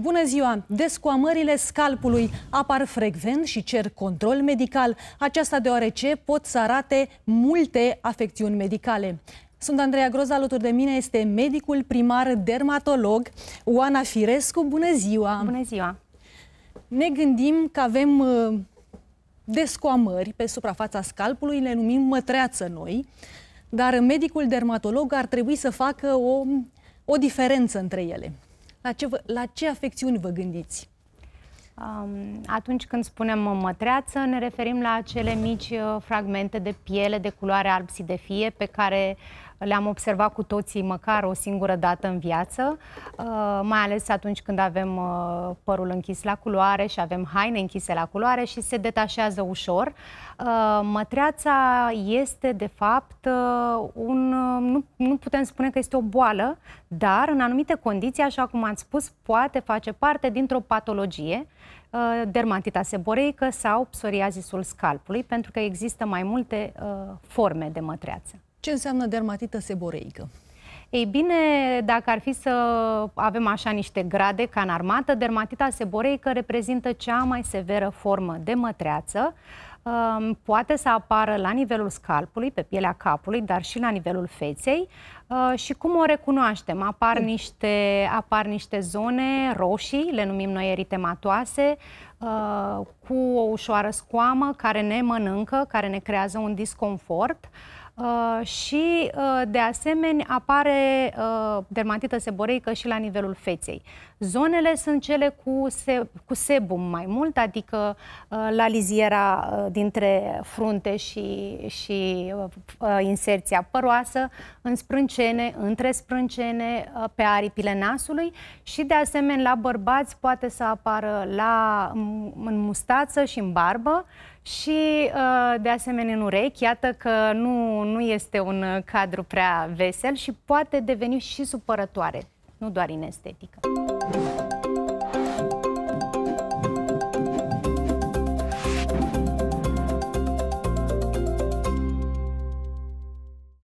Bună ziua! Descoamările scalpului apar frecvent și cer control medical, aceasta deoarece pot să arate multe afecțiuni medicale. Sunt Andreea Groza, alături de mine este medicul primar dermatolog Oana Firescu. Bună ziua! Bună ziua! Ne gândim că avem uh, descoamări pe suprafața scalpului, le numim mătreață noi, dar medicul dermatolog ar trebui să facă o, o diferență între ele. La ce, vă, la ce afecțiuni vă gândiți? Atunci când spunem mătreață, ne referim la acele mici uh, fragmente de piele de culoare alb de fie, pe care le-am observat cu toții măcar o singură dată în viață, uh, mai ales atunci când avem uh, părul închis la culoare și avem haine închise la culoare și se detașează ușor. Mătreața este, de fapt, un, nu, nu putem spune că este o boală, dar în anumite condiții, așa cum ați spus, poate face parte dintr-o patologie Uh, dermatita seboreică sau psoriazisul scalpului, pentru că există mai multe uh, forme de mătreață. Ce înseamnă dermatită seboreică? Ei bine, dacă ar fi să avem așa niște grade ca în armată, dermatita seboreică reprezintă cea mai severă formă de mătreață. Uh, poate să apară la nivelul scalpului, pe pielea capului, dar și la nivelul feței. Și cum o recunoaștem? Apar mm. niște, apar niște zone roșii, le numim noi eritematoase, cu o ușoară scoamă care ne mănâncă, care ne creează un disconfort. Uh, și, uh, de asemenea, apare uh, dermatită seboreică și la nivelul feței. Zonele sunt cele cu, se, cu sebum mai mult, adică uh, la liziera uh, dintre frunte și, și uh, inserția păroasă, în sprâncene, între sprâncene, pe aripile nasului și, de asemenea, la bărbați poate să apară la, în mustață și în barbă, și uh, de asemenea în urechi. Iată că nu, nu este un uh, cadru prea vesel și poate deveni și supărătoare, nu doar inestetică.